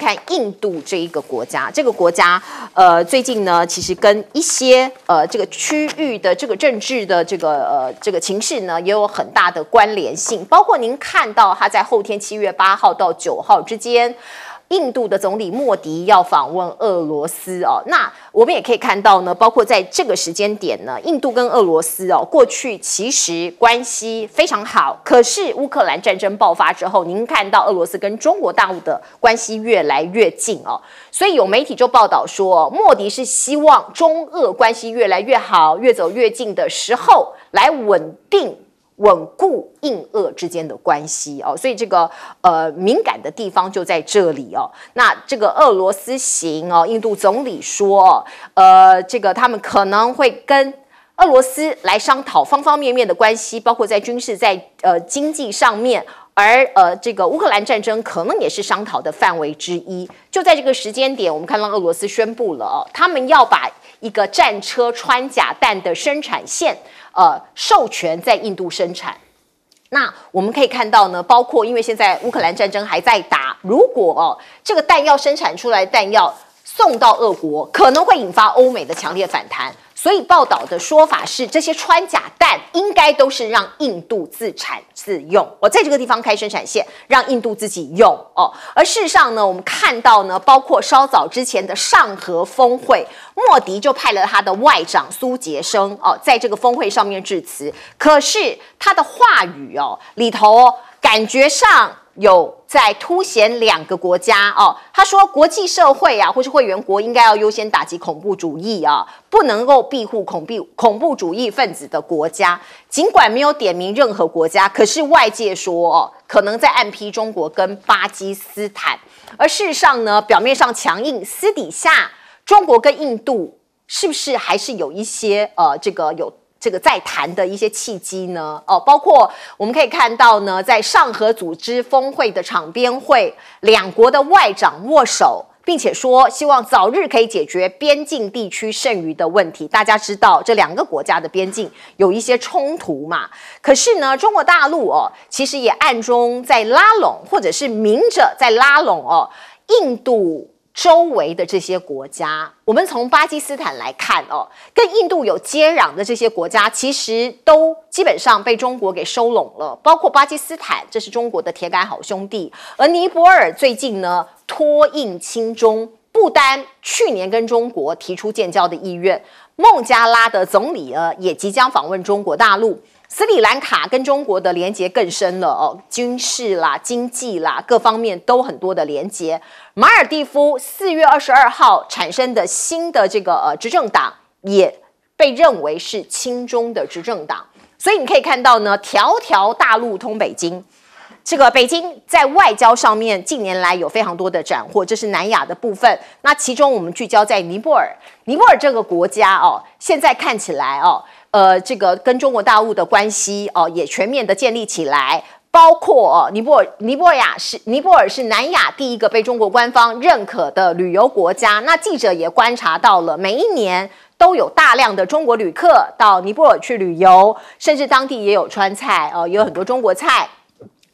看印度这一个国家，这个国家，呃，最近呢，其实跟一些呃这个区域的这个政治的这个呃这个情势呢，也有很大的关联性。包括您看到它在后天七月八号到九号之间。印度的总理莫迪要访问俄罗斯哦，那我们也可以看到呢，包括在这个时间点呢，印度跟俄罗斯哦，过去其实关系非常好。可是乌克兰战争爆发之后，您看到俄罗斯跟中国大陆的关系越来越近哦，所以有媒体就报道说，莫迪是希望中俄关系越来越好，越走越近的时候来稳定。稳固印俄之间的关系哦，所以这个呃敏感的地方就在这里哦。那这个俄罗斯行哦，印度总理说，呃，这个他们可能会跟俄罗斯来商讨方方面面的关系，包括在军事、在呃经济上面，而呃这个乌克兰战争可能也是商讨的范围之一。就在这个时间点，我们看到俄罗斯宣布了，他们要把一个战车穿甲弹的生产线。呃，授权在印度生产，那我们可以看到呢，包括因为现在乌克兰战争还在打，如果这个弹药生产出来，弹药。送到俄国可能会引发欧美的强烈反弹，所以报道的说法是，这些穿甲弹应该都是让印度自产自用。我在这个地方开生产线，让印度自己用哦。而事实上呢，我们看到呢，包括稍早之前的上合峰会，莫迪就派了他的外长苏杰生哦，在这个峰会上面致辞，可是他的话语哦里头感觉上。有在凸显两个国家哦，他说国际社会啊，或是会员国应该要优先打击恐怖主义啊，不能够庇护恐怖恐怖主义分子的国家。尽管没有点名任何国家，可是外界说哦，可能在暗批中国跟巴基斯坦。而事实上呢，表面上强硬，私底下中国跟印度是不是还是有一些呃这个有？这个在谈的一些契机呢，哦，包括我们可以看到呢，在上合组织峰会的场边会，两国的外长握手，并且说希望早日可以解决边境地区剩余的问题。大家知道这两个国家的边境有一些冲突嘛？可是呢，中国大陆哦，其实也暗中在拉拢，或者是明着在拉拢哦，印度。周围的这些国家，我们从巴基斯坦来看哦，跟印度有接壤的这些国家，其实都基本上被中国给收拢了，包括巴基斯坦，这是中国的铁杆好兄弟。而尼泊尔最近呢，脱印亲中；不丹去年跟中国提出建交的意愿；孟加拉的总理呃也即将访问中国大陆。斯里兰卡跟中国的连接更深了哦，军事啦、经济啦各方面都很多的连接。马尔蒂夫四月二十二号产生的新的这个呃执政党也被认为是亲中的执政党，所以你可以看到呢，条条大路通北京。这个北京在外交上面近年来有非常多的斩获，这是南亚的部分。那其中我们聚焦在尼泊尔，尼泊尔这个国家哦，现在看起来哦。呃，这个跟中国大陆的关系哦，也全面的建立起来，包括尼泊尔、尼泊亚是尼泊尔是南亚第一个被中国官方认可的旅游国家。那记者也观察到了，每一年都有大量的中国旅客到尼泊尔去旅游，甚至当地也有川菜哦，也有很多中国菜，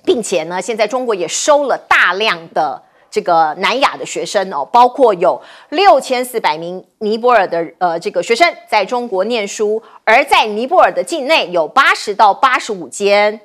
并且呢，现在中国也收了大量的。这个南亚的学生哦，包括有六千四百名尼泊尔的呃这个学生在中国念书，而在尼泊尔的境内有八十到八十五间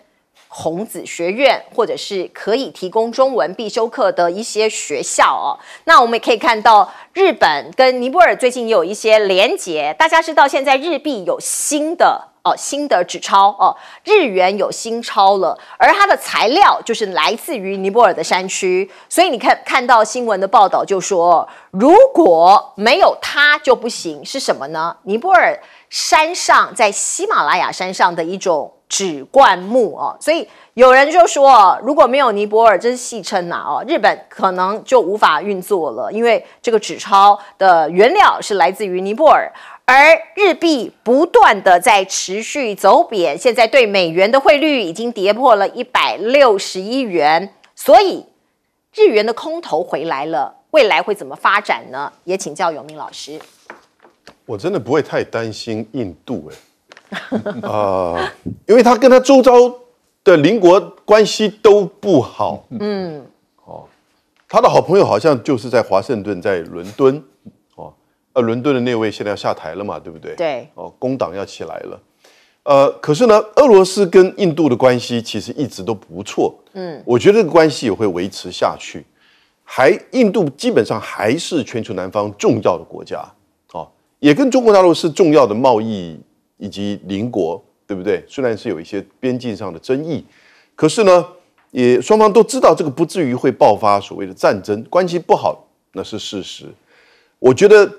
孔子学院，或者是可以提供中文必修课的一些学校哦。那我们也可以看到，日本跟尼泊尔最近有一些联结。大家知道，现在日币有新的。哦，新的纸钞哦，日元有新钞了，而它的材料就是来自于尼泊尔的山区，所以你看看到新闻的报道就说，如果没有它就不行，是什么呢？尼泊尔山上在喜马拉雅山上的一种纸灌木哦，所以有人就说，如果没有尼泊尔，这是戏称呐哦，日本可能就无法运作了，因为这个纸钞的原料是来自于尼泊尔。而日币不断的在持续走贬，现在对美元的汇率已经跌破了一百六十一元，所以日元的空头回来了，未来会怎么发展呢？也请教永明老师。我真的不会太担心印度，哎，啊，因为他跟他周遭的邻国关系都不好，嗯，哦，他的好朋友好像就是在华盛顿，在伦敦。呃，伦敦的那位现在要下台了嘛，对不对？对，哦，工党要起来了。呃，可是呢，俄罗斯跟印度的关系其实一直都不错。嗯，我觉得这个关系也会维持下去。还，印度基本上还是全球南方重要的国家。哦，也跟中国大陆是重要的贸易以及邻国，对不对？虽然是有一些边境上的争议，可是呢，也双方都知道这个不至于会爆发所谓的战争。关系不好那是事实。我觉得。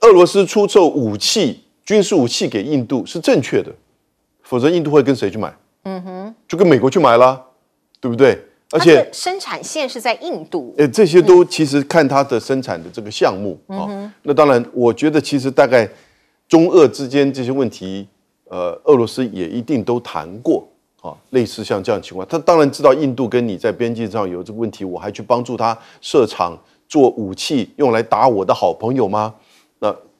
俄罗斯出售武器、军事武器给印度是正确的，否则印度会跟谁去买？嗯哼，就跟美国去买了，对不对？而且生产线是在印度。诶，这些都其实看它的生产的这个项目啊。那当然，我觉得其实大概中俄之间这些问题，呃，俄罗斯也一定都谈过啊。类似像这样情况，他当然知道印度跟你在边境上有这个问题，我还去帮助他设厂做武器用来打我的好朋友吗？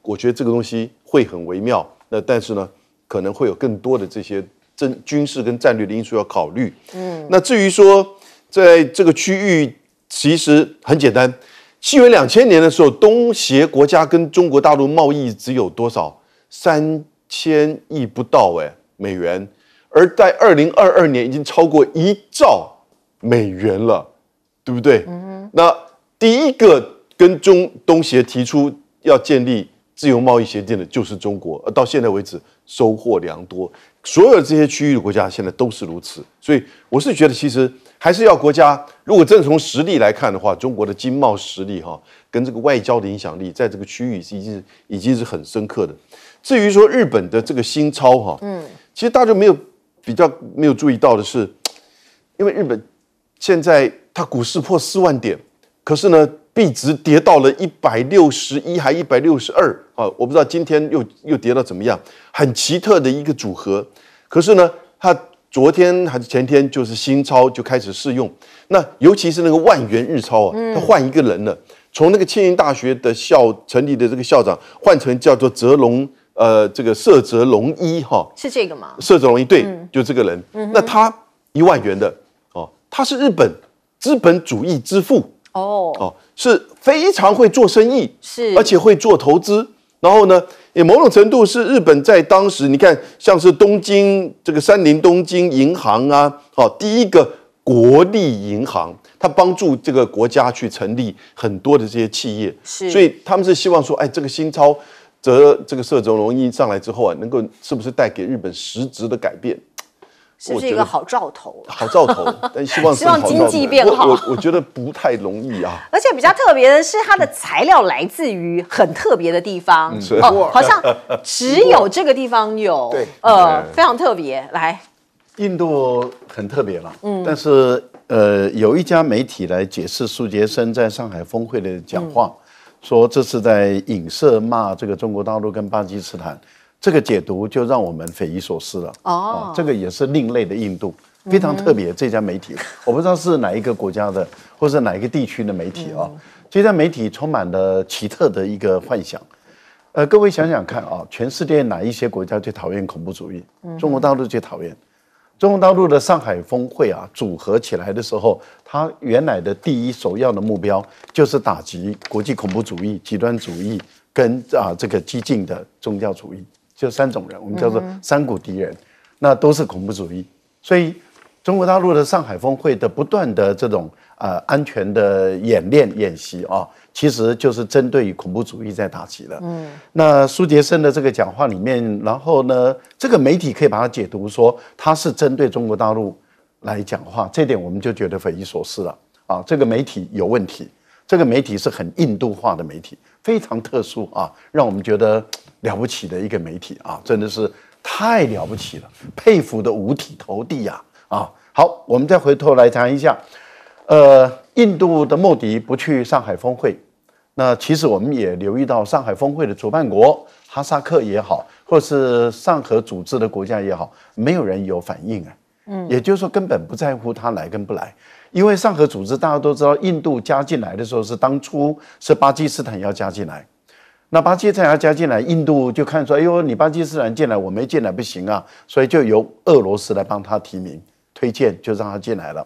我觉得这个东西会很微妙，那但是呢，可能会有更多的这些政军事跟战略的因素要考虑。嗯，那至于说在这个区域，其实很简单，西元两千年的时候，东协国家跟中国大陆贸易只有多少三千亿不到哎美元，而在二零二二年已经超过一兆美元了，对不对？嗯，那第一个跟中东协提出要建立。自由贸易协定的就是中国，而到现在为止收获良多，所有这些区域的国家现在都是如此，所以我是觉得其实还是要国家，如果真的从实力来看的话，中国的经贸实力哈，跟这个外交的影响力在这个区域已经已经是很深刻的。至于说日本的这个新钞哈，嗯，其实大家没有比较没有注意到的是，因为日本现在它股市破四万点，可是呢。币值跌到了一百六十一，还一百六十二啊！我不知道今天又又跌到怎么样，很奇特的一个组合。可是呢，他昨天还是前天，就是新钞就开始试用。那尤其是那个万元日钞啊，他换一个人了，从那个庆应大学的校成立的这个校长换成叫做泽龙，呃，这个色泽龙一哈，是这个吗？色泽龙一对，就这个人。那他一万元的哦，他是日本资本主义之父。哦是非常会做生意，是而且会做投资，然后呢，也某种程度是日本在当时，你看像是东京这个三菱东京银行啊，哦，第一个国立银行，它帮助这个国家去成立很多的这些企业，是所以他们是希望说，哎，这个新钞则这个社泽容易上来之后啊，能够是不是带给日本实质的改变。这是一个好兆头，好兆头，但希望希望经济变好。我我觉得不太容易啊。而且比较特别的是，它的材料来自于很特别的地方，哦，好像只有这个地方有，对，呃，非常特别。来，印度很特别了，嗯，但是呃，有一家媒体来解释苏杰生在上海峰会的讲话，说这是在影射骂这个中国大陆跟巴基斯坦。这个解读就让我们匪夷所思了。哦，这个也是另类的印度，非常特别。这家媒体我不知道是哪一个国家的，或者是哪一个地区的媒体啊。这家媒体充满了奇特的一个幻想。呃，各位想想看啊，全世界哪一些国家最讨厌恐怖主义？中国大陆最讨厌。中国大陆的上海峰会啊，组合起来的时候，它原来的第一首要的目标就是打击国际恐怖主义、极端主义跟啊这个激进的宗教主义。就三种人，我们叫做“三股敌人”，那都是恐怖主义。所以，中国大陆的上海峰会的不断的这种呃安全的演练演习啊，其实就是针对于恐怖主义在打击的。嗯，那苏杰生的这个讲话里面，然后呢，这个媒体可以把它解读说他是针对中国大陆来讲话，这点我们就觉得匪夷所思了啊！这个媒体有问题，这个媒体是很印度化的媒体，非常特殊啊，让我们觉得。了不起的一个媒体啊，真的是太了不起了，佩服的五体投地呀！啊，好，我们再回头来谈一下，呃，印度的莫迪不去上海峰会，那其实我们也留意到，上海峰会的主办国哈萨克也好，或者是上合组织的国家也好，没有人有反应啊。嗯，也就是说根本不在乎他来跟不来，因为上合组织大家都知道，印度加进来的时候是当初是巴基斯坦要加进来。那巴基斯坦要加进来，印度就看说，哎呦，你巴基斯坦进来，我没进来不行啊，所以就由俄罗斯来帮他提名推荐，就让他进来了。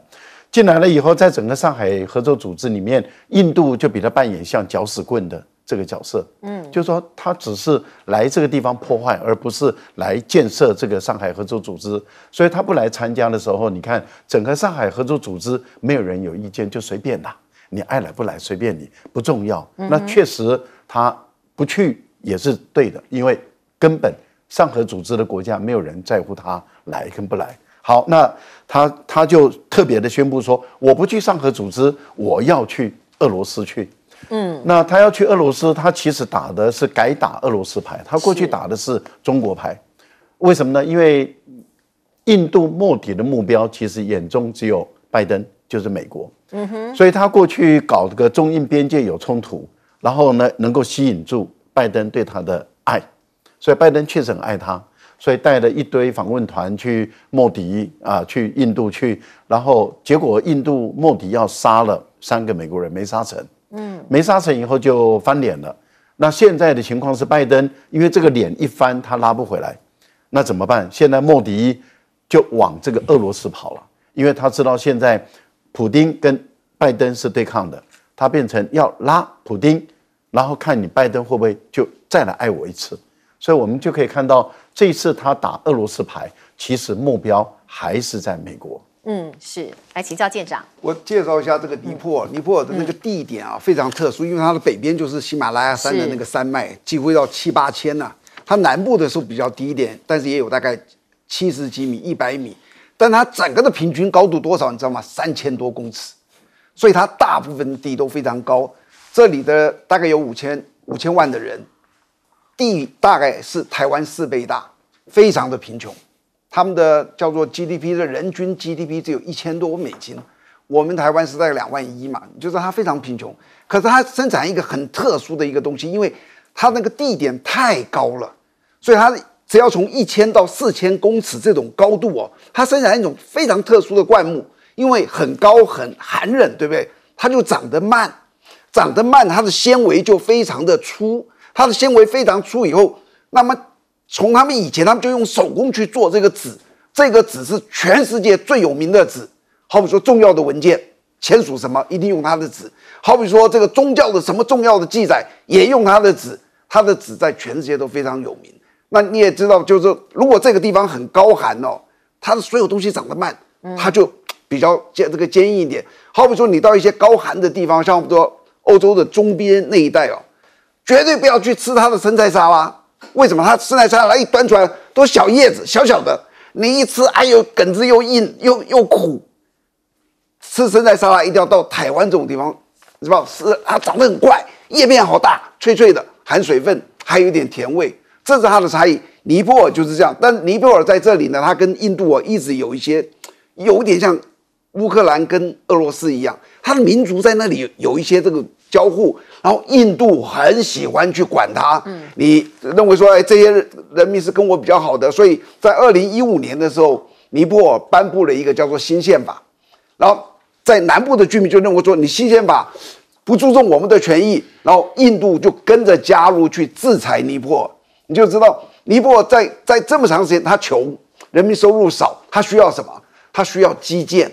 进来了以后，在整个上海合作组织里面，印度就比他扮演像搅屎棍的这个角色。嗯，就说他只是来这个地方破坏，而不是来建设这个上海合作组织。所以他不来参加的时候，你看整个上海合作组织没有人有意见，就随便啦，你爱来不来随便你，不重要。那确实他。不去也是对的，因为根本上合组织的国家没有人在乎他来跟不来。好，那他他就特别的宣布说，我不去上合组织，我要去俄罗斯去。嗯，那他要去俄罗斯，他其实打的是改打俄罗斯牌，他过去打的是中国牌。为什么呢？因为印度莫迪的目标其实眼中只有拜登，就是美国。嗯哼，所以他过去搞这个中印边界有冲突。然后呢，能够吸引住拜登对他的爱，所以拜登确实很爱他，所以带了一堆访问团去莫迪啊，去印度去，然后结果印度莫迪要杀了三个美国人没杀成，嗯，没杀成以后就翻脸了。那现在的情况是，拜登因为这个脸一翻，他拉不回来，那怎么办？现在莫迪就往这个俄罗斯跑了，因为他知道现在普丁跟拜登是对抗的，他变成要拉普丁然后看你拜登会不会就再来爱我一次，所以我们就可以看到这一次他打俄罗斯牌，其实目标还是在美国。嗯，是来请教舰长，我介绍一下这个尼泊尔，尼泊尔的那个地点啊非常特殊，因为它的北边就是喜马拉雅山的那个山脉，几乎要七八千呐。它南部的是比较低一点，但是也有大概七十几米、一百米，但它整个的平均高度多少你知道吗？三千多公尺，所以它大部分地都非常高。这里的大概有五千五千万的人，地大概是台湾四倍大，非常的贫穷。他们的叫做 GDP 的人均 GDP 只有一千多美金，我们台湾是在两万一嘛，就是它非常贫穷。可是它生产一个很特殊的一个东西，因为它那个地点太高了，所以它只要从一千到四千公尺这种高度哦，它生产一种非常特殊的灌木，因为很高很寒冷，对不对？它就长得慢。长得慢，它的纤维就非常的粗，它的纤维非常粗以后，那么从他们以前，他们就用手工去做这个纸，这个纸是全世界最有名的纸。好比说重要的文件签署什么，一定用它的纸。好比说这个宗教的什么重要的记载也用它的纸，它的纸在全世界都非常有名。那你也知道，就是如果这个地方很高寒哦，它的所有东西长得慢，它就比较坚这个坚硬一点。好比说你到一些高寒的地方，像我们说欧洲的中边那一带哦，绝对不要去吃它的生菜沙拉。为什么？它生菜沙拉一端出来都小叶子小小的，你一吃，哎呦，梗子又硬又又苦。吃生菜沙拉一定要到台湾这种地方，知道是啊，长得很怪，叶片好大，脆脆的，含水分，还有一点甜味，这是它的差异。尼泊尔就是这样，但尼泊尔在这里呢，它跟印度哦一直有一些，有点像乌克兰跟俄罗斯一样，它的民族在那里有一些这个。交互，然后印度很喜欢去管它。嗯，你认为说，哎，这些人民是跟我比较好的，所以在二零一五年的时候，尼泊尔颁布了一个叫做新宪法，然后在南部的居民就认为说，你新宪法不注重我们的权益，然后印度就跟着加入去制裁尼泊尔。你就知道，尼泊尔在在这么长时间，他穷，人民收入少，他需要什么？他需要基建，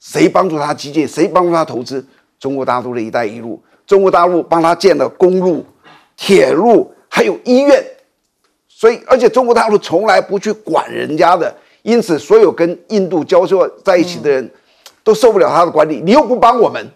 谁帮助他基建？谁帮助他投资？中国大陆的一带一路，中国大陆帮他建了公路、铁路，还有医院，所以而且中国大陆从来不去管人家的，因此所有跟印度交涉在一起的人，都受不了他的管理。你又不帮我们，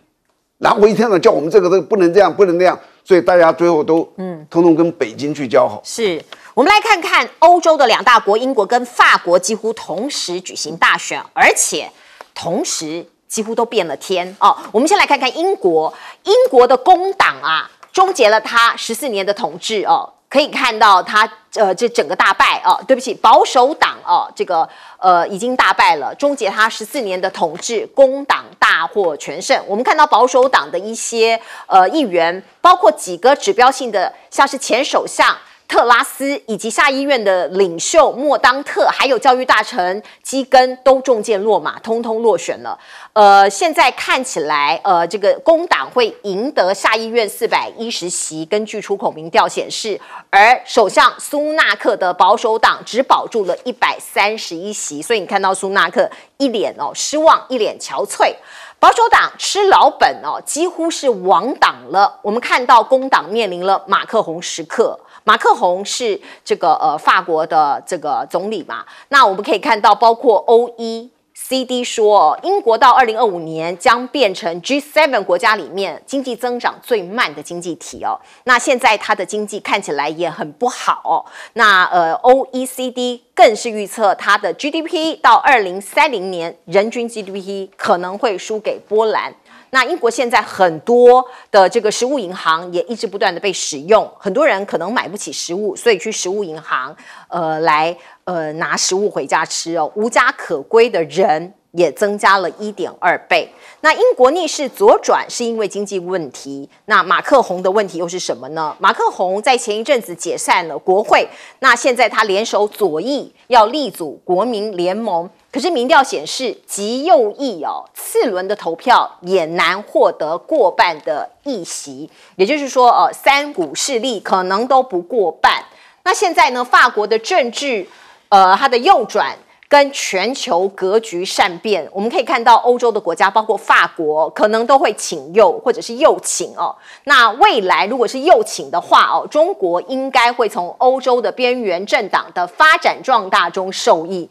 然后一天呢叫我们这个都不能这样，不能那样，所以大家最后都嗯，通通跟北京去交好。是我们来看看欧洲的两大国，英国跟法国几乎同时举行大选，而且同时。几乎都变了天哦！我们先来看看英国，英国的工党啊，终结了他十四年的统治哦，可以看到他呃这整个大败哦，对不起，保守党哦，这个呃已经大败了，终结他十四年的统治，工党大获全胜。我们看到保守党的一些呃议员，包括几个指标性的，像是前首相。特拉斯以及下议院的领袖莫当特，还有教育大臣基根都中箭落马，通通落选了。呃，现在看起来，呃，这个工党会赢得下议院四百一十席，根据出口民调显示，而首相苏纳克的保守党只保住了一百三十一席。所以你看到苏纳克一脸哦失望，一脸憔悴。保守党吃老本哦，几乎是亡党了。我们看到工党面临了马克洪时刻。马克宏是这个呃法国的这个总理嘛？那我们可以看到，包括 O E C D 说，英国到二零二五年将变成 G Seven 国家里面经济增长最慢的经济体哦。那现在它的经济看起来也很不好。那呃，O E C D 更是预测它的 G D P 到二零三零年，人均 G D P 可能会输给波兰。那英国现在很多的这个食物银行也一直不断的被使用，很多人可能买不起食物，所以去食物银行，呃，来呃拿食物回家吃哦。无家可归的人也增加了一点二倍。那英国逆势左转是因为经济问题，那马克宏的问题又是什么呢？马克宏在前一阵子解散了国会，那现在他联手左翼要立足国民联盟。可是，民调显示极右翼哦，次轮的投票也难获得过半的议席。也就是说，呃，三股势力可能都不过半。那现在呢，法国的政治，呃，它的右转跟全球格局善变。我们可以看到，欧洲的国家包括法国，可能都会请右或者是右请哦。那未来如果是右请的话哦，中国应该会从欧洲的边缘政党的发展壮大中受益。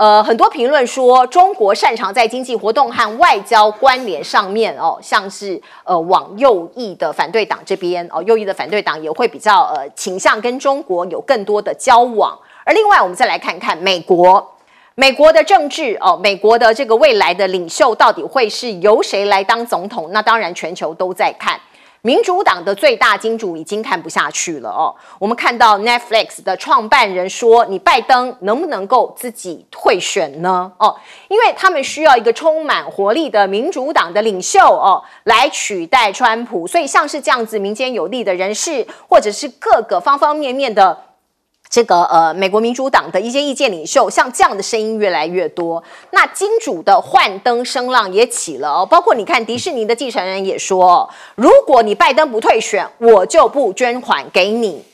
呃，很多评论说，中国擅长在经济活动和外交关联上面哦，像是呃，往右翼的反对党这边哦，右翼的反对党也会比较呃，倾向跟中国有更多的交往。而另外，我们再来看看美国，美国的政治哦，美国的这个未来的领袖到底会是由谁来当总统？那当然，全球都在看。民主党的最大金主已经看不下去了哦。我们看到 Netflix 的创办人说：“你拜登能不能够自己退选呢？”哦，因为他们需要一个充满活力的民主党的领袖哦，来取代川普。所以像是这样子，民间有力的人士，或者是各个方方面面的。这个呃，美国民主党的一些意见领袖，像这样的声音越来越多。那金主的幻灯声浪也起了哦，包括你看迪士尼的继承人也说，如果你拜登不退选，我就不捐款给你。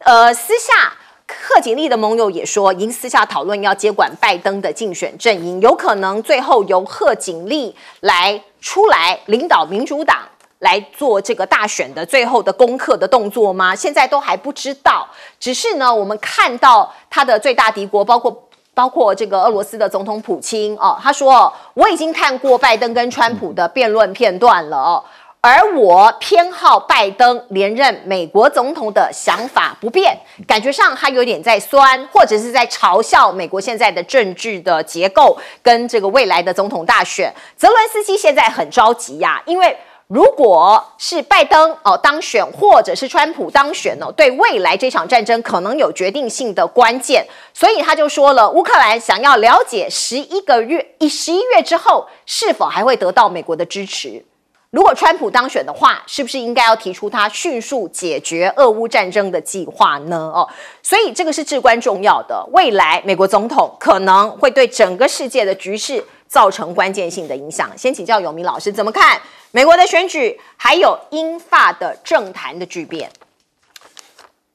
呃，私下，贺锦丽的盟友也说，已经私下讨论要接管拜登的竞选阵营，有可能最后由贺锦丽来出来领导民主党。来做这个大选的最后的功课的动作吗？现在都还不知道。只是呢，我们看到他的最大敌国，包括包括这个俄罗斯的总统普京哦，他说：“我已经看过拜登跟川普的辩论片段了哦，而我偏好拜登连任美国总统的想法不变。”感觉上他有点在酸，或者是在嘲笑美国现在的政治的结构跟这个未来的总统大选。泽伦斯基现在很着急呀，因为。如果是拜登哦当选，或者是川普当选呢，对未来这场战争可能有决定性的关键，所以他就说了，乌克兰想要了解十一个月一十一月之后是否还会得到美国的支持。如果川普当选的话，是不是应该要提出他迅速解决俄乌战争的计划呢？哦，所以这个是至关重要的。未来美国总统可能会对整个世界的局势。造成关键性的影响。先请教永明老师怎么看美国的选举，还有英法的政坛的巨变。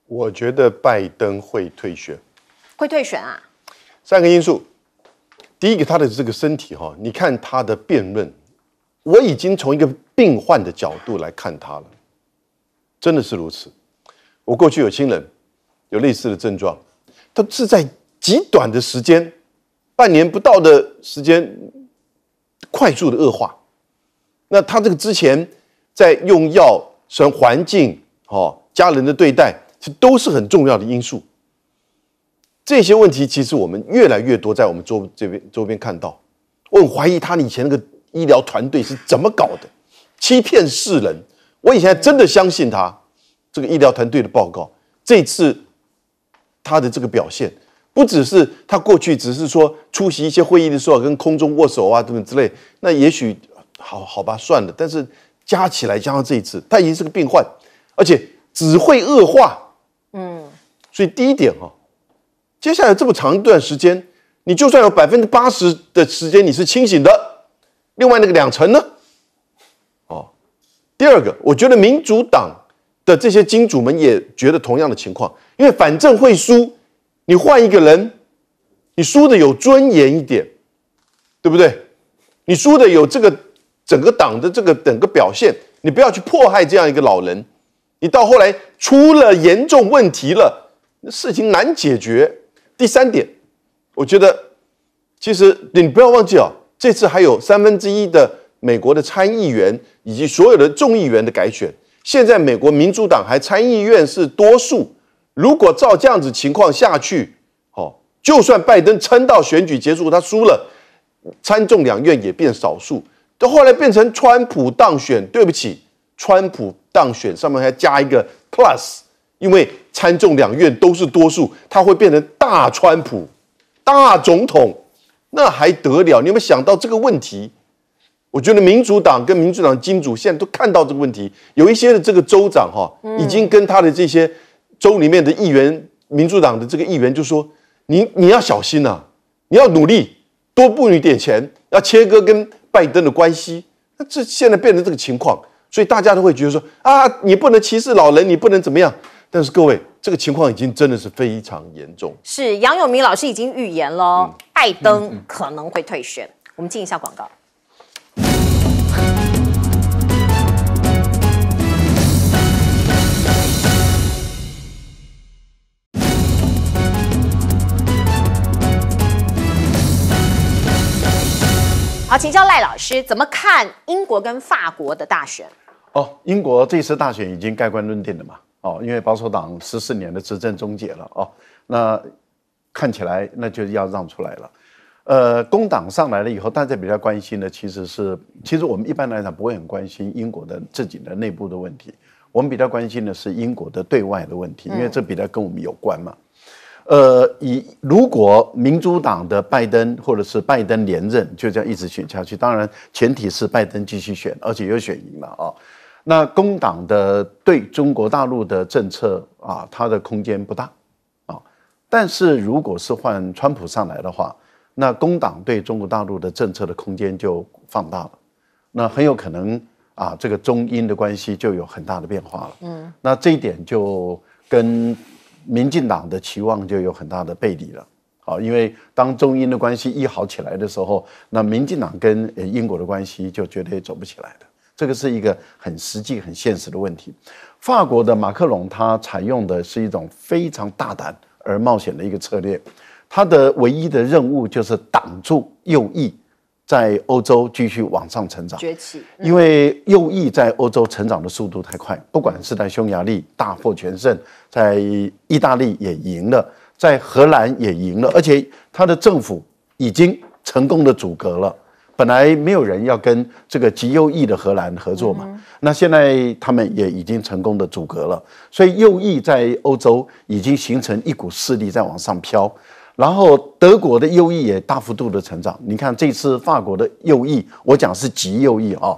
我觉得拜登会退选，会退选啊！三个因素，第一个，他的这个身体哈，你看他的辩论，我已经从一个病患的角度来看他了，真的是如此。我过去有亲人有类似的症状，他是在极短的时间。半年不到的时间，快速的恶化。那他这个之前在用药、生环境、哦家人的对待，这都是很重要的因素。这些问题其实我们越来越多在我们周这边周边看到。我很怀疑他以前那个医疗团队是怎么搞的，欺骗世人。我以前真的相信他这个医疗团队的报告，这次他的这个表现。不只是他过去只是说出席一些会议的时候跟空中握手啊等等之类，那也许好好吧，算了。但是加起来加上这一次，他已经是个病患，而且只会恶化。嗯，所以第一点哈，接下来这么长一段时间，你就算有百分之八十的时间你是清醒的，另外那个两成呢？哦，第二个，我觉得民主党的这些金主们也觉得同样的情况，因为反正会输。你换一个人，你输的有尊严一点，对不对？你输的有这个整个党的这个整个表现，你不要去迫害这样一个老人。你到后来出了严重问题了，事情难解决。第三点，我觉得其实你不要忘记啊，这次还有三分之一的美国的参议员以及所有的众议员的改选，现在美国民主党还参议院是多数。如果照这样子情况下去，哦，就算拜登撑到选举结束，他输了，参众两院也变少数。到后来变成川普当选，对不起，川普当选上面还加一个 plus，因为参众两院都是多数，他会变成大川普，大总统，那还得了？你有没有想到这个问题？我觉得民主党跟民主党金主现在都看到这个问题，有一些的这个州长哈，已经跟他的这些。州里面的议员，民主党的这个议员就说：“你你要小心呐，你要努力多布你点钱，要切割跟拜登的关系。”那这现在变成这个情况，所以大家都会觉得说：“啊，你不能歧视老人，你不能怎么样。”但是各位，这个情况已经真的是非常严重。是杨永明老师已经预言了，拜登可能会退选。我们进一下广告。好，请教赖老师怎么看英国跟法国的大选？哦，英国这次大选已经盖棺论定了嘛？哦，因为保守党十四年的执政终结了哦，那看起来那就要让出来了。呃，工党上来了以后，大家比较关心的其实是，其实我们一般来讲不会很关心英国的自己的内部的问题，我们比较关心的是英国的对外的问题，因为这比较跟我们有关嘛。呃，以如果民主党的拜登或者是拜登连任，就这样一直选下去，当然前提是拜登继续选，而且又选赢了啊。那工党的对中国大陆的政策啊，它的空间不大啊。但是如果是换川普上来的话，那工党对中国大陆的政策的空间就放大了，那很有可能啊，这个中英的关系就有很大的变化了。嗯，那这一点就跟。民进党的期望就有很大的背离了，好，因为当中英的关系一好起来的时候，那民进党跟英国的关系就绝对走不起来的，这个是一个很实际、很现实的问题。法国的马克龙他采用的是一种非常大胆而冒险的一个策略，他的唯一的任务就是挡住右翼。在欧洲继续往上成长崛起，因为右翼在欧洲成长的速度太快。不管是在匈牙利大获全胜，在意大利也赢了，在荷兰也赢了，而且他的政府已经成功的阻隔了。本来没有人要跟这个极右翼的荷兰合作嘛，那现在他们也已经成功的阻隔了。所以右翼在欧洲已经形成一股势力在往上飘。然后德国的右翼也大幅度的成长，你看这次法国的右翼，我讲是极右翼啊，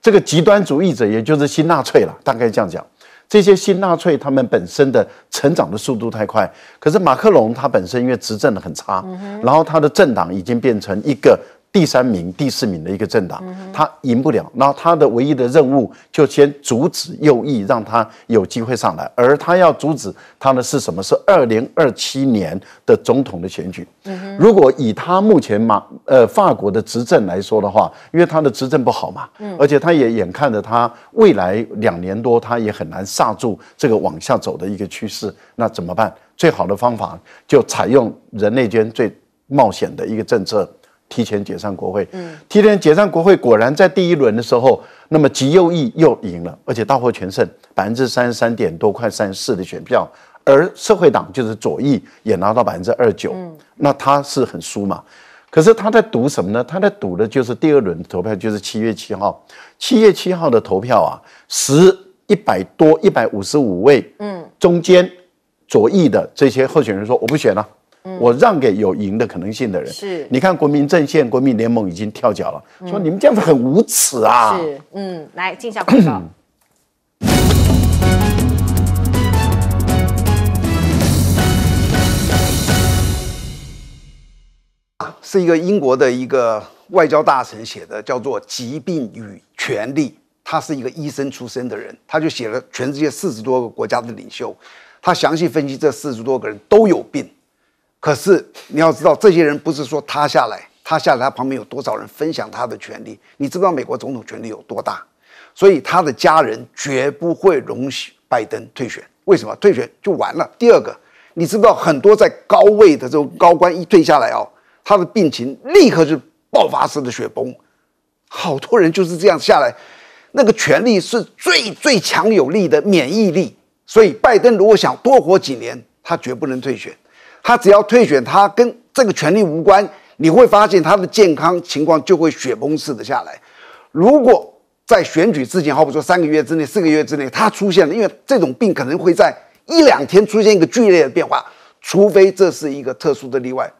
这个极端主义者也就是新纳粹了，大概这样讲。这些新纳粹他们本身的成长的速度太快，可是马克龙他本身因为执政的很差，然后他的政党已经变成一个。第三名、第四名的一个政党，他赢不了，那他的唯一的任务就先阻止右翼，让他有机会上来。而他要阻止他的是什么？是二零二七年的总统的选举。如果以他目前马呃法国的执政来说的话，因为他的执政不好嘛，而且他也眼看着他未来两年多，他也很难刹住这个往下走的一个趋势，那怎么办？最好的方法就采用人类间最冒险的一个政策。提前解散国会，嗯，提前解散国会，果然在第一轮的时候，那么极右翼又赢了，而且大获全胜，百分之三十三点多，快三十四的选票，而社会党就是左翼也拿到百分之二九，嗯，那他是很输嘛，可是他在赌什么呢？他在赌的就是第二轮投票，就是七月七号，七月七号的投票啊，十一百多，一百五十五位，嗯，中间左翼的这些候选人说我不选了。我让给有赢的可能性的人。是，你看国民阵线、国民联盟已经跳脚了，说你们这样子很无耻啊。是，嗯，来静下心了。是一个英国的一个外交大臣写的，叫做《疾病与权力》。他是一个医生出身的人，他就写了全世界四十多个国家的领袖，他详细分析这四十多个人都有病。可是你要知道，这些人不是说塌下来，塌下来，他旁边有多少人分享他的权利？你知道美国总统权力有多大？所以他的家人绝不会容许拜登退选。为什么？退选就完了。第二个，你知道很多在高位的这种高官一退下来哦，他的病情立刻就爆发式的雪崩，好多人就是这样下来。那个权力是最最强有力的免疫力。所以拜登如果想多活几年，他绝不能退选。他只要退选，他跟这个权利无关，你会发现他的健康情况就会雪崩似的下来。如果在选举之前，好比说三个月之内、四个月之内，他出现了，因为这种病可能会在一两天出现一个剧烈的变化，除非这是一个特殊的例外。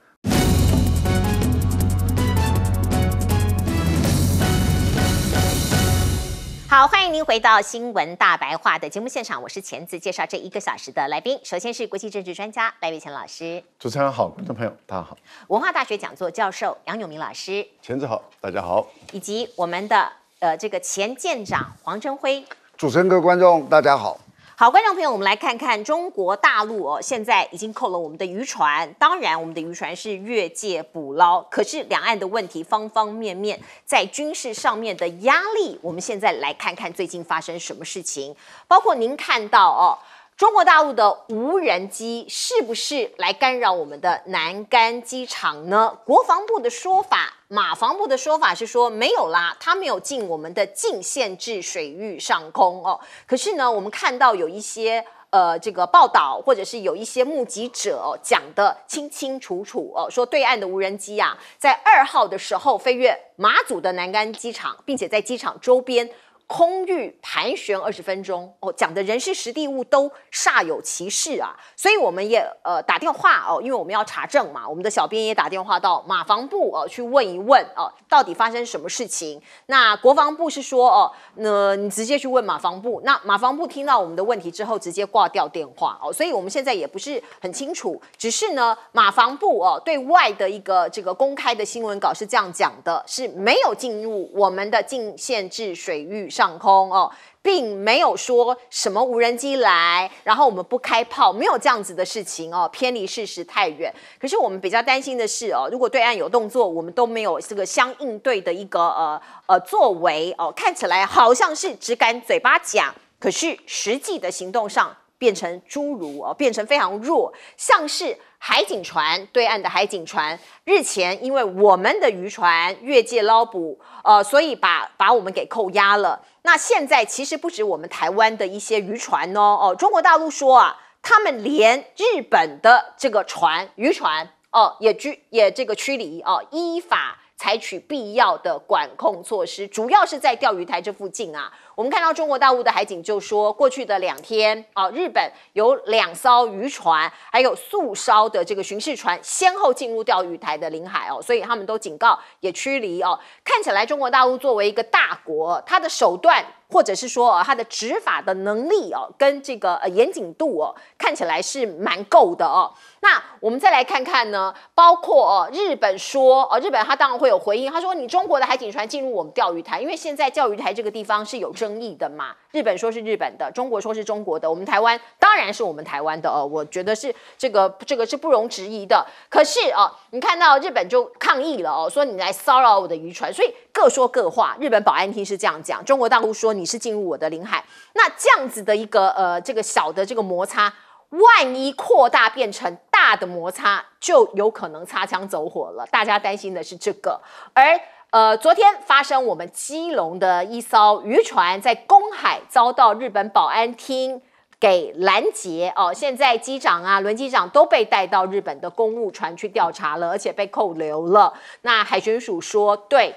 好，欢迎您回到新闻大白话的节目现场，我是钳子，介绍这一个小时的来宾。首先是国际政治专家白伟强老师，主持人好，观众朋友大家好。文化大学讲座教授杨永明老师，钳子好，大家好，以及我们的呃这个前舰长黄征辉，主持人各位观众大家好。好，观众朋友，我们来看看中国大陆哦，现在已经扣了我们的渔船。当然，我们的渔船是越界捕捞，可是两岸的问题方方面面，在军事上面的压力，我们现在来看看最近发生什么事情，包括您看到哦。中国大陆的无人机是不是来干扰我们的南干机场呢？国防部的说法，马防部的说法是说没有啦，它没有进我们的禁限制水域上空哦。可是呢，我们看到有一些呃这个报道，或者是有一些目击者讲的清清楚楚哦，说对岸的无人机啊，在二号的时候飞越马祖的南干机场，并且在机场周边。空域盘旋二十分钟哦，讲的人事、实地、物都煞有其事啊，所以我们也呃打电话哦，因为我们要查证嘛。我们的小编也打电话到马房部哦，去问一问哦，到底发生什么事情？那国防部是说哦，那你直接去问马房部。那马房部听到我们的问题之后，直接挂掉电话哦，所以我们现在也不是很清楚。只是呢，马房部哦对外的一个这个公开的新闻稿是这样讲的，是没有进入我们的禁限制水域。上空哦，并没有说什么无人机来，然后我们不开炮，没有这样子的事情哦，偏离事实太远。可是我们比较担心的是哦，如果对岸有动作，我们都没有这个相应对的一个呃呃作为哦，看起来好像是只敢嘴巴讲，可是实际的行动上变成侏儒哦，变成非常弱，像是。海警船对岸的海警船日前因为我们的渔船越界捞捕，呃，所以把把我们给扣押了。那现在其实不止我们台湾的一些渔船哦哦，中国大陆说啊，他们连日本的这个船渔船哦也拘也这个驱离哦，依法。采取必要的管控措施，主要是在钓鱼台这附近啊。我们看到中国大陆的海警就说，过去的两天啊，日本有两艘渔船，还有数艘的这个巡视船，先后进入钓鱼台的领海哦，所以他们都警告也驱离哦。看起来中国大陆作为一个大国，它的手段。或者是说啊，他的执法的能力啊，跟这个呃严谨度哦，看起来是蛮够的哦。那我们再来看看呢，包括哦，日本说哦，日本他当然会有回应，他说你中国的海警船进入我们钓鱼台，因为现在钓鱼台这个地方是有争议的嘛。日本说是日本的，中国说是中国的，我们台湾当然是我们台湾的哦。我觉得是这个这个是不容置疑的。可是哦，你看到日本就抗议了哦，说你来骚扰我的渔船，所以。各说各话，日本保安厅是这样讲，中国大陆说你是进入我的领海，那这样子的一个呃这个小的这个摩擦，万一扩大变成大的摩擦，就有可能擦枪走火了。大家担心的是这个，而呃昨天发生我们基隆的一艘渔船在公海遭到日本保安厅给拦截哦，现在机长啊轮机长都被带到日本的公务船去调查了，而且被扣留了。那海巡署说对。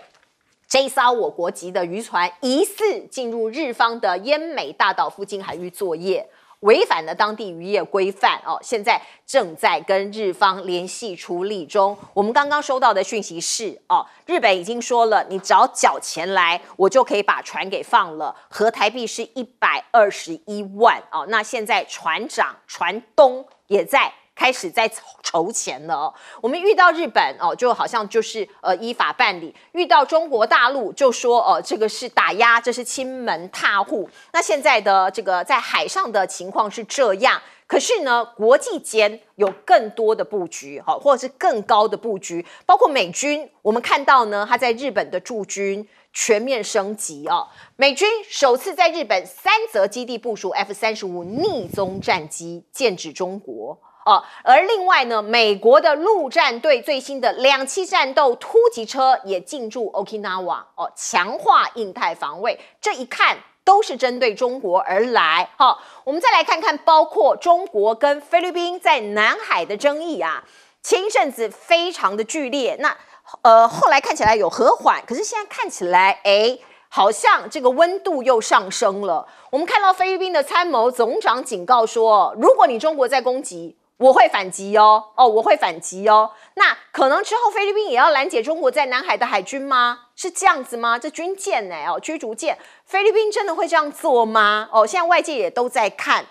这艘我国籍的渔船疑似进入日方的奄美大岛附近海域作业，违反了当地渔业规范。哦，现在正在跟日方联系处理中。我们刚刚收到的讯息是，哦，日本已经说了，你只要缴钱来，我就可以把船给放了。合台币是一百二十一万。哦，那现在船长、船东也在。开始在筹钱了。我们遇到日本哦，就好像就是呃依法办理；遇到中国大陆，就说哦这个是打压，这是亲门踏户。那现在的这个在海上的情况是这样，可是呢，国际间有更多的布局，好，或者是更高的布局，包括美军，我们看到呢他在日本的驻军全面升级哦，美军首次在日本三泽基地部署 F 三十五逆踪战机，剑指中国。哦，而另外呢，美国的陆战队最新的两栖战斗突击车也进驻 Okinawa，哦，强化印太防卫，这一看都是针对中国而来。好，我们再来看看，包括中国跟菲律宾在南海的争议啊，前一阵子非常的剧烈，那呃后来看起来有和缓，可是现在看起来，哎，好像这个温度又上升了。我们看到菲律宾的参谋总长警告说，如果你中国在攻击，我会反击哦，哦，我会反击哦。那可能之后菲律宾也要拦截中国在南海的海军吗？是这样子吗？这军舰呢？哦，驱逐舰，菲律宾真的会这样做吗？哦，现在外界也都在看。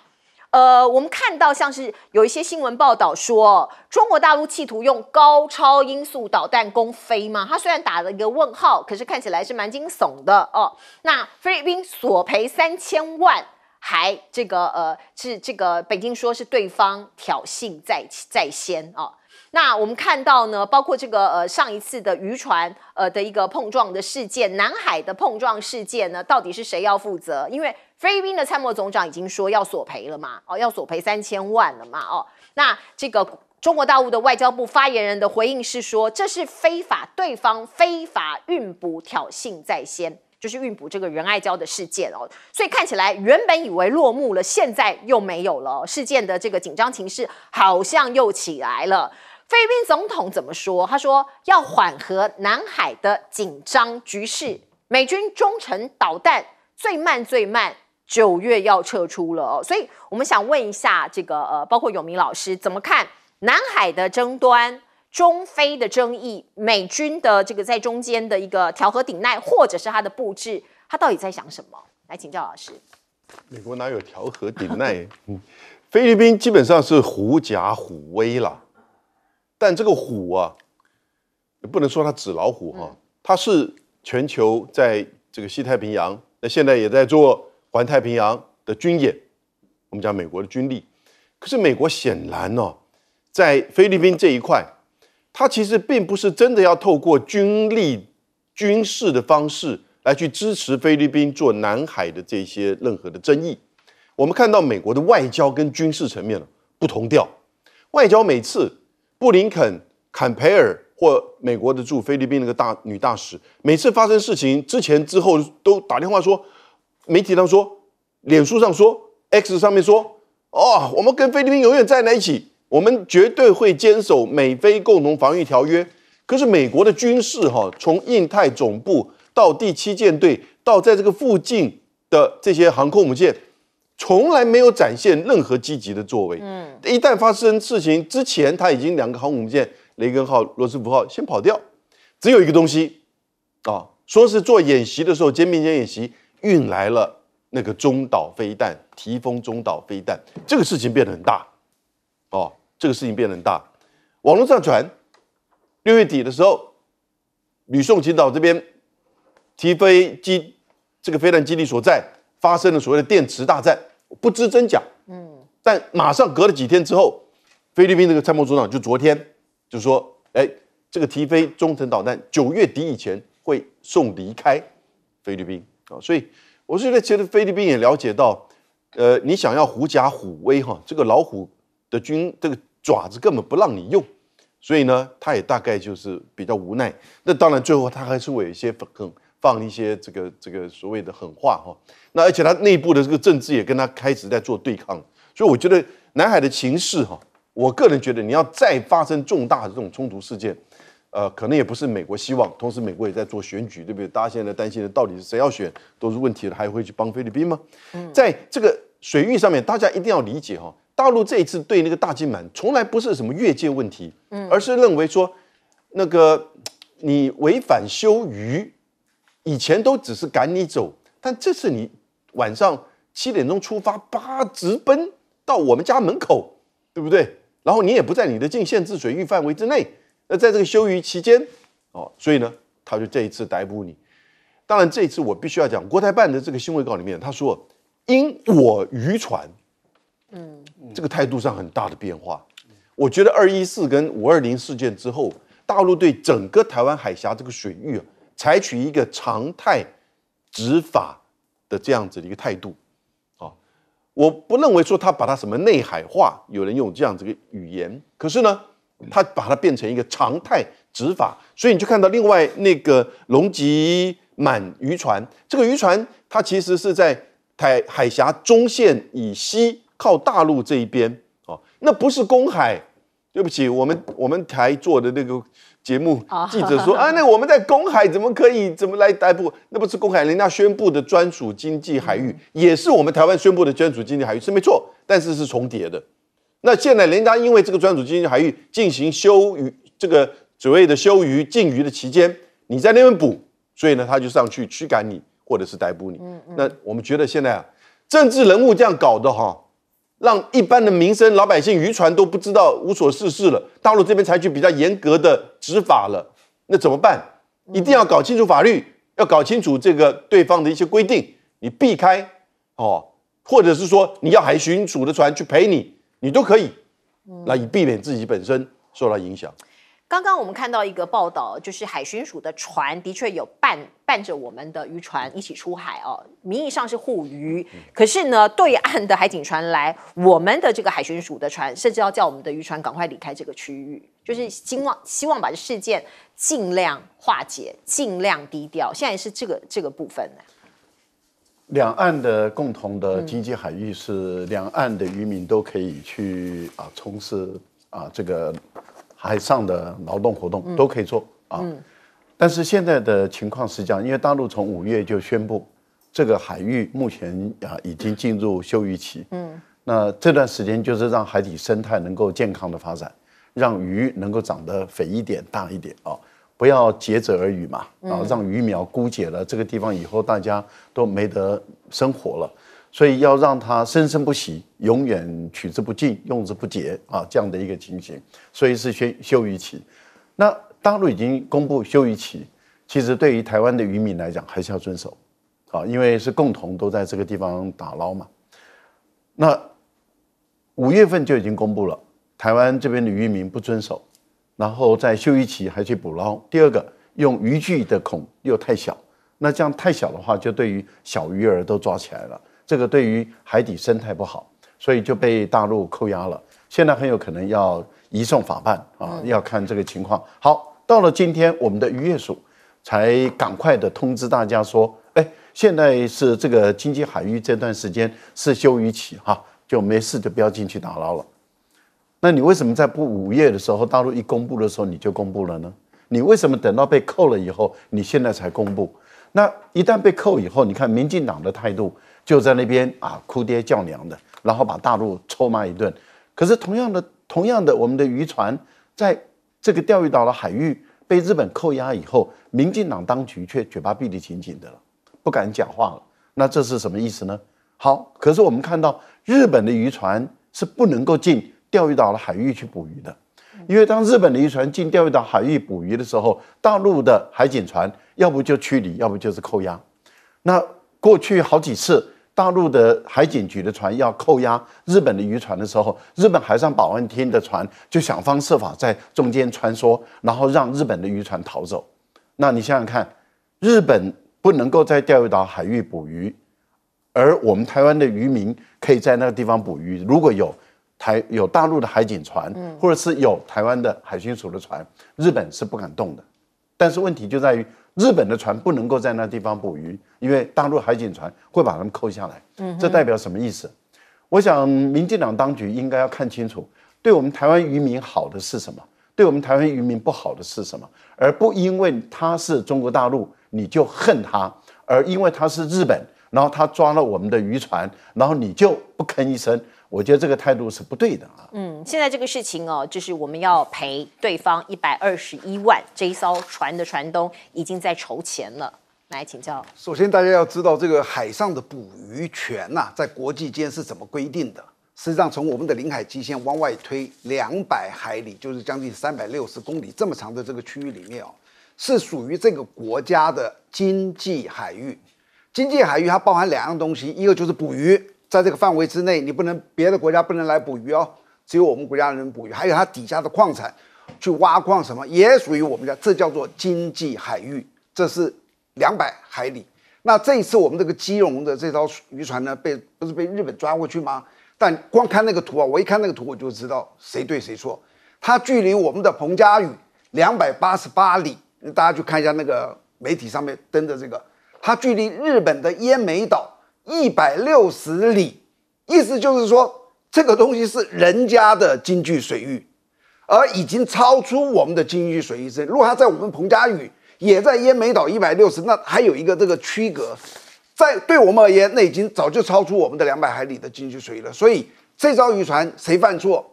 呃，我们看到像是有一些新闻报道说，中国大陆企图用高超音速导弹攻飞吗？它虽然打了一个问号，可是看起来是蛮惊悚的哦。那菲律宾索赔三千万。还这个呃是这个北京说是对方挑衅在在先啊，那我们看到呢，包括这个呃上一次的渔船呃的一个碰撞的事件，南海的碰撞事件呢，到底是谁要负责？因为菲律宾的参谋总长已经说要索赔了嘛，哦要索赔三千万了嘛，哦，那这个中国大陆的外交部发言人的回应是说，这是非法对方非法运补挑衅在先。就是运补这个仁爱礁的事件哦，所以看起来原本以为落幕了，现在又没有了，事件的这个紧张情势好像又起来了。菲律宾总统怎么说？他说要缓和南海的紧张局势。美军中程导弹最慢最慢，九月要撤出了哦。所以我们想问一下，这个呃，包括永明老师怎么看南海的争端？中非的争议，美军的这个在中间的一个调和顶耐，或者是他的布置，他到底在想什么？来请教老师。美国哪有调和顶耐？嗯，菲律宾基本上是狐假虎威了。但这个虎啊，不能说它纸老虎哈，它是全球在这个西太平洋，那现在也在做环太平洋的军演。我们讲美国的军力，可是美国显然呢，在菲律宾这一块。他其实并不是真的要透过军力、军事的方式来去支持菲律宾做南海的这些任何的争议。我们看到美国的外交跟军事层面不同调。外交每次布林肯、坎培尔或美国的驻菲律宾那个大女大使，每次发生事情之前之后都打电话说，媒体上说，脸书上说，X 上面说，哦，我们跟菲律宾永远站在一起。我们绝对会坚守美菲共同防御条约。可是美国的军事哈，从印太总部到第七舰队，到在这个附近的这些航空母舰，从来没有展现任何积极的作为。嗯，一旦发生事情之前，他已经两个航空母舰，雷根号、罗斯福号先跑掉。只有一个东西，啊，说是做演习的时候，肩并肩演习运来了那个中岛飞弹，提风中岛飞弹，这个事情变得很大。哦，这个事情变得很大，网络上传，六月底的时候，吕宋群岛这边，提飞机这个飞弹基地所在发生了所谓的电池大战，不知真假。嗯，但马上隔了几天之后，菲律宾这个参谋组长就昨天就说，哎，这个提飞中程导弹九月底以前会送离开菲律宾啊，所以我是觉得，其实菲律宾也了解到，呃，你想要狐假虎威哈，这个老虎。的军这个爪子根本不让你用，所以呢，他也大概就是比较无奈。那当然最后他还是会有一些狠放一些这个这个所谓的狠话哈。那而且他内部的这个政治也跟他开始在做对抗，所以我觉得南海的情势哈，我个人觉得你要再发生重大的这种冲突事件，呃，可能也不是美国希望。同时，美国也在做选举，对不对？大家现在担心的到底是谁要选都是问题了，还会去帮菲律宾吗？在这个水域上面，大家一定要理解哈。大陆这一次对那个大金门，从来不是什么越界问题，嗯，而是认为说，那个你违反休渔，以前都只是赶你走，但这次你晚上七点钟出发，八直奔到我们家门口，对不对？然后你也不在你的禁限制水域范围之内，那在这个休渔期间，哦，所以呢，他就这一次逮捕你。当然，这一次我必须要讲，国台办的这个新闻稿里面他说，因我渔船。嗯，这个态度上很大的变化。我觉得二一四跟五二零事件之后，大陆对整个台湾海峡这个水域啊，采取一个常态执法的这样子的一个态度。我不认为说他把它什么内海化，有人用这样子的语言。可是呢，他把它变成一个常态执法，所以你就看到另外那个龙脊满渔船，这个渔船它其实是在台海峡中线以西。靠大陆这一边哦，那不是公海。对不起，我们我们台做的那个节目记者说 啊，那我们在公海怎么可以怎么来逮捕？那不是公海，人家宣布的专属经济海域，也是我们台湾宣布的专属经济海域，是没错，但是是重叠的。那现在人家因为这个专属经济海域进行休渔，这个所谓的休渔禁渔的期间，你在那边捕，所以呢，他就上去驱赶你或者是逮捕你。那我们觉得现在啊，政治人物这样搞的哈。让一般的民生老百姓渔船都不知道无所事事了。大陆这边采取比较严格的执法了，那怎么办？一定要搞清楚法律，要搞清楚这个对方的一些规定，你避开哦，或者是说你要海巡署的船去陪你，你都可以，那以避免自己本身受到影响。刚刚我们看到一个报道，就是海巡署的船的确有伴伴着我们的渔船一起出海哦，名义上是护渔，可是呢，对岸的海警船来，我们的这个海巡署的船甚至要叫我们的渔船赶快离开这个区域，就是希望希望把这事件尽量化解，尽量低调。现在是这个这个部分呢。两岸的共同的经济海域是两岸的渔民都可以去啊从事啊这个。海上的劳动活动都可以做啊，但是现在的情况是这样，因为大陆从五月就宣布，这个海域目前啊已经进入休渔期。嗯，那这段时间就是让海底生态能够健康的发展，让鱼能够长得肥一点、大一点啊，不要竭泽而渔嘛，啊，让鱼苗枯竭了，这个地方以后大家都没得生活了。所以要让它生生不息，永远取之不尽，用之不竭啊，这样的一个情形。所以是修休渔期。那大陆已经公布休渔期，其实对于台湾的渔民来讲，还是要遵守啊，因为是共同都在这个地方打捞嘛。那五月份就已经公布了，台湾这边的渔民不遵守，然后在休渔期还去捕捞。第二个，用渔具的孔又太小，那这样太小的话，就对于小鱼儿都抓起来了。这个对于海底生态不好，所以就被大陆扣押了。现在很有可能要移送法办啊，要看这个情况。好，到了今天，我们的渔业署才赶快的通知大家说，哎，现在是这个经济海域这段时间是休渔期哈，就没事就不要进去打捞了。那你为什么在不午夜的时候，大陆一公布的时候你就公布了呢？你为什么等到被扣了以后，你现在才公布？那一旦被扣以后，你看民进党的态度。就在那边啊，哭爹叫娘的，然后把大陆臭骂一顿。可是同样的，同样的，我们的渔船在这个钓鱼岛的海域被日本扣押以后，民进党当局却嘴巴闭得紧紧的了，不敢讲话了。那这是什么意思呢？好，可是我们看到日本的渔船是不能够进钓鱼岛的海域去捕鱼的，因为当日本的渔船进钓鱼岛海域捕鱼的时候，大陆的海警船要不就驱离，要不就是扣押。那过去好几次。大陆的海警局的船要扣押日本的渔船的时候，日本海上保安厅的船就想方设法在中间穿梭，然后让日本的渔船逃走。那你想想看，日本不能够在钓鱼岛海域捕鱼，而我们台湾的渔民可以在那个地方捕鱼。如果有台有大陆的海警船，或者是有台湾的海军署的船，日本是不敢动的。但是问题就在于。日本的船不能够在那地方捕鱼，因为大陆海警船会把他们扣下来。嗯，这代表什么意思？我想，民进党当局应该要看清楚，对我们台湾渔民好的是什么，对我们台湾渔民不好的是什么，而不因为他是中国大陆你就恨他，而因为他是日本，然后他抓了我们的渔船，然后你就不吭一声。我觉得这个态度是不对的啊。嗯，现在这个事情哦，就是我们要赔对方一百二十一万。这一艘船的船东已经在筹钱了。来请教，首先大家要知道这个海上的捕鱼权呐，在国际间是怎么规定的？实际上，从我们的领海基线往外推两百海里，就是将近三百六十公里这么长的这个区域里面哦，是属于这个国家的经济海域。经济海域它包含两样东西，一个就是捕鱼。在这个范围之内，你不能别的国家不能来捕鱼哦，只有我们国家能捕鱼。还有它底下的矿产，去挖矿什么也属于我们家，这叫做经济海域，这是两百海里。那这一次我们这个基隆的这艘渔船呢，被不是被日本抓过去吗？但光看那个图啊，我一看那个图我就知道谁对谁错。它距离我们的彭佳屿两百八十八里，大家去看一下那个媒体上面登的这个，它距离日本的烟煤岛。一百六十里，意思就是说，这个东西是人家的经济水域，而已经超出我们的经济水域之内。如果它在我们彭家屿，也在烟梅岛一百六十，那还有一个这个区隔，在对我们而言，那已经早就超出我们的两百海里的经济水域了。所以这艘渔船谁犯错？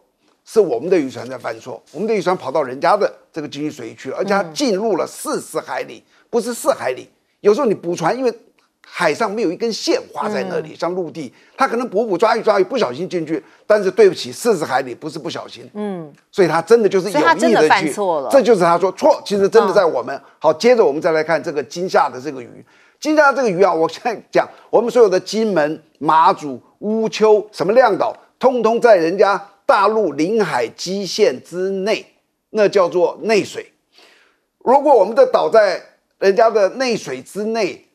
是我们的渔船在犯错，我们的渔船跑到人家的这个经济水域去，而且它进入了四十海里，不是四海里。有时候你捕船，因为。海上没有一根线划在那里，像陆地，他可能捕捕抓一抓一，不小心进去，但是对不起，四十海里不是不小心，嗯，所以他真的就是有意的去，这就是他说错，其实真的在我们。好，接着我们再来看这个惊吓的这个鱼，惊吓这个鱼啊，我现在讲，我们所有的金门、马祖、乌丘、什么亮岛，通通在人家大陆领海基线之内，那叫做内水。如果我们的岛在人家的内水之内，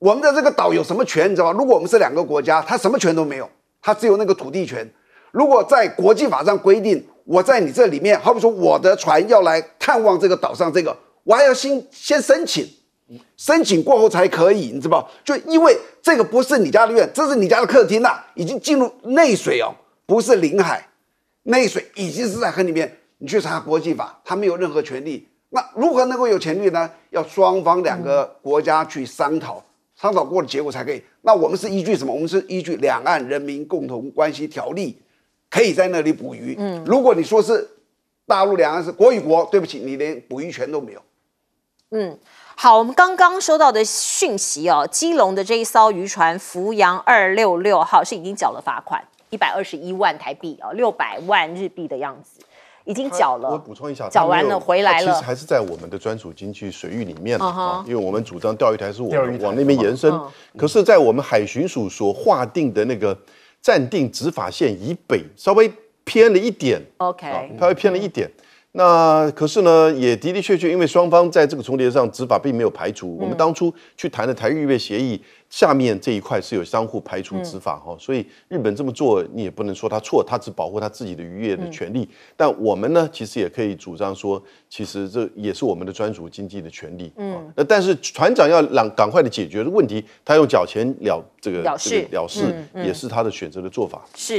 我们的这个岛有什么权，你知道吗？如果我们是两个国家，它什么权都没有，它只有那个土地权。如果在国际法上规定，我在你这里面，好比说我的船要来探望这个岛上这个，我还要先先申请，申请过后才可以，你知道吧？就因为这个不是你家的院，这是你家的客厅呐，已经进入内水哦，不是领海，内水已经是在海里面，你去查国际法，他没有任何权利。那如何能够有权利呢？要双方两个国家去商讨。商讨过的结果才可以。那我们是依据什么？我们是依据《两岸人民共同关系条例》，可以在那里捕鱼。嗯，如果你说是大陆两岸是国与国，对不起，你连捕鱼权都没有。嗯，好，我们刚刚收到的讯息哦，基隆的这一艘渔船“扶洋二六六号”是已经缴了罚款一百二十一万台币哦，六百万日币的样子。已经缴了，我补充一下，缴完了回来了。其实还是在我们的专属经济水域里面了，因为我们主张钓鱼台是我们往那边延伸。可是，在我们海巡署所划定的那个暂定执法线以北，稍微偏了一点。OK，稍微偏了一点。那可是呢，也的的确确，因为双方在这个重叠上执法并没有排除。我们当初去谈的台日预备协议。下面这一块是有相互排除执法哈，所以日本这么做你也不能说他错，他只保护他自己的渔业的权利。但我们呢，其实也可以主张说，其实这也是我们的专属经济的权利。嗯，那但是船长要让赶快的解决的问题，他用缴钱了这个了事了事，也是他的选择的做法。是。